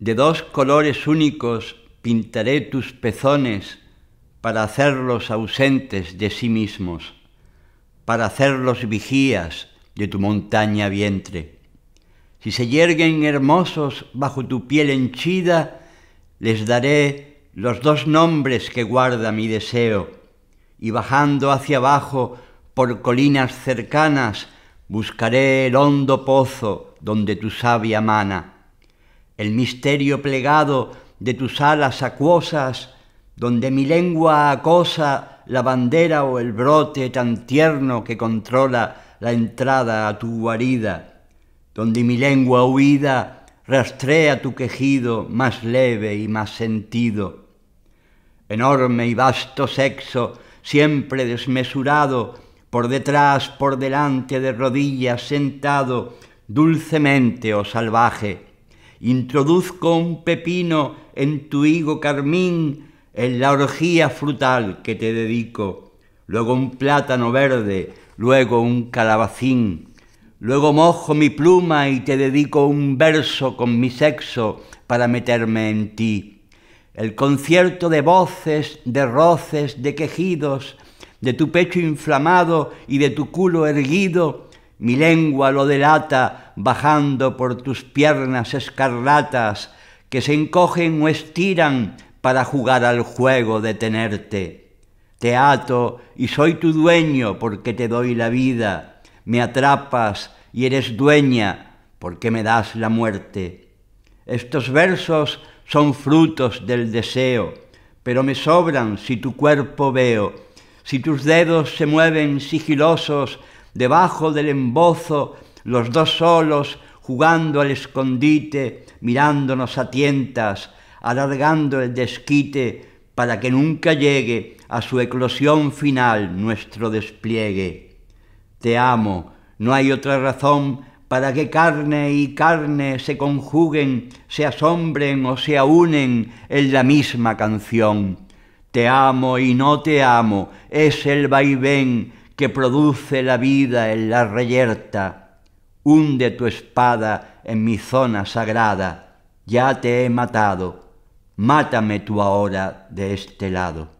de dos colores únicos pintaré tus pezones para hacerlos ausentes de sí mismos, para hacerlos vigías de tu montaña vientre. Si se yerguen hermosos bajo tu piel henchida, les daré los dos nombres que guarda mi deseo, y bajando hacia abajo por colinas cercanas, buscaré el hondo pozo donde tu savia mana el misterio plegado de tus alas acuosas, donde mi lengua acosa la bandera o el brote tan tierno que controla la entrada a tu guarida, donde mi lengua huida rastrea tu quejido más leve y más sentido. Enorme y vasto sexo, siempre desmesurado, por detrás, por delante, de rodillas, sentado, dulcemente o salvaje, Introduzco un pepino en tu higo carmín, en la orgía frutal que te dedico, luego un plátano verde, luego un calabacín, luego mojo mi pluma y te dedico un verso con mi sexo para meterme en ti. El concierto de voces, de roces, de quejidos, de tu pecho inflamado y de tu culo erguido, mi lengua lo delata bajando por tus piernas escarlatas que se encogen o estiran para jugar al juego de tenerte. Te ato y soy tu dueño porque te doy la vida, me atrapas y eres dueña porque me das la muerte. Estos versos son frutos del deseo, pero me sobran si tu cuerpo veo, si tus dedos se mueven sigilosos debajo del embozo, los dos solos, jugando al escondite, mirándonos a tientas, alargando el desquite para que nunca llegue a su eclosión final nuestro despliegue. Te amo, no hay otra razón para que carne y carne se conjuguen, se asombren o se unen en la misma canción. Te amo y no te amo, es el vaivén que produce la vida en la reyerta. Hunde tu espada en mi zona sagrada, ya te he matado, mátame tú ahora de este lado.